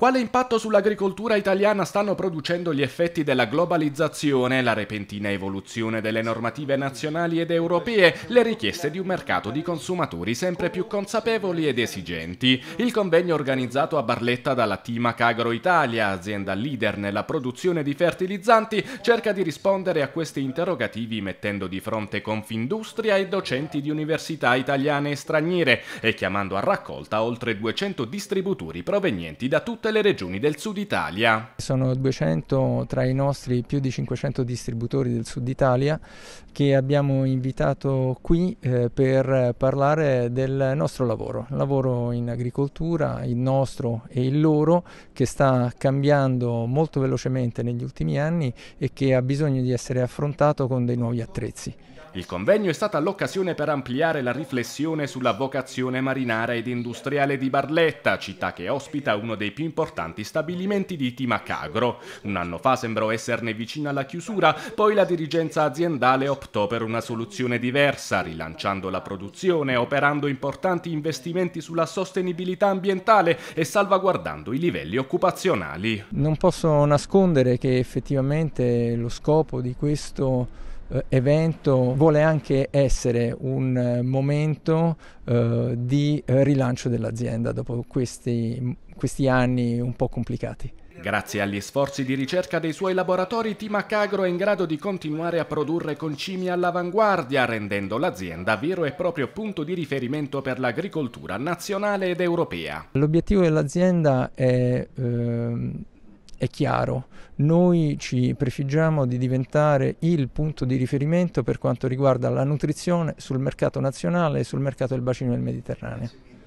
Quale impatto sull'agricoltura italiana stanno producendo gli effetti della globalizzazione, la repentina evoluzione delle normative nazionali ed europee, le richieste di un mercato di consumatori sempre più consapevoli ed esigenti? Il convegno organizzato a Barletta dalla Tima Cagro Italia, azienda leader nella produzione di fertilizzanti, cerca di rispondere a questi interrogativi mettendo di fronte Confindustria e docenti di università italiane e straniere e chiamando a raccolta oltre 200 distributori provenienti da tutte le tutte le regioni del sud Italia. Sono 200 tra i nostri più di 500 distributori del sud Italia che abbiamo invitato qui eh, per parlare del nostro lavoro, lavoro in agricoltura, il nostro e il loro, che sta cambiando molto velocemente negli ultimi anni e che ha bisogno di essere affrontato con dei nuovi attrezzi. Il convegno è stata l'occasione per ampliare la riflessione sulla vocazione marinara ed industriale di Barletta, città che ospita uno dei più importanti importanti stabilimenti di Timacagro. Un anno fa sembrò esserne vicina alla chiusura, poi la dirigenza aziendale optò per una soluzione diversa, rilanciando la produzione, operando importanti investimenti sulla sostenibilità ambientale e salvaguardando i livelli occupazionali. Non posso nascondere che effettivamente lo scopo di questo eh, evento vuole anche essere un eh, momento eh, di eh, rilancio dell'azienda dopo questi, questi anni un po' complicati. Grazie agli sforzi di ricerca dei suoi laboratori, Timacagro è in grado di continuare a produrre concimi all'avanguardia, rendendo l'azienda vero e proprio punto di riferimento per l'agricoltura nazionale ed europea. L'obiettivo dell'azienda è eh, è chiaro, noi ci prefiggiamo di diventare il punto di riferimento per quanto riguarda la nutrizione sul mercato nazionale e sul mercato del bacino del Mediterraneo.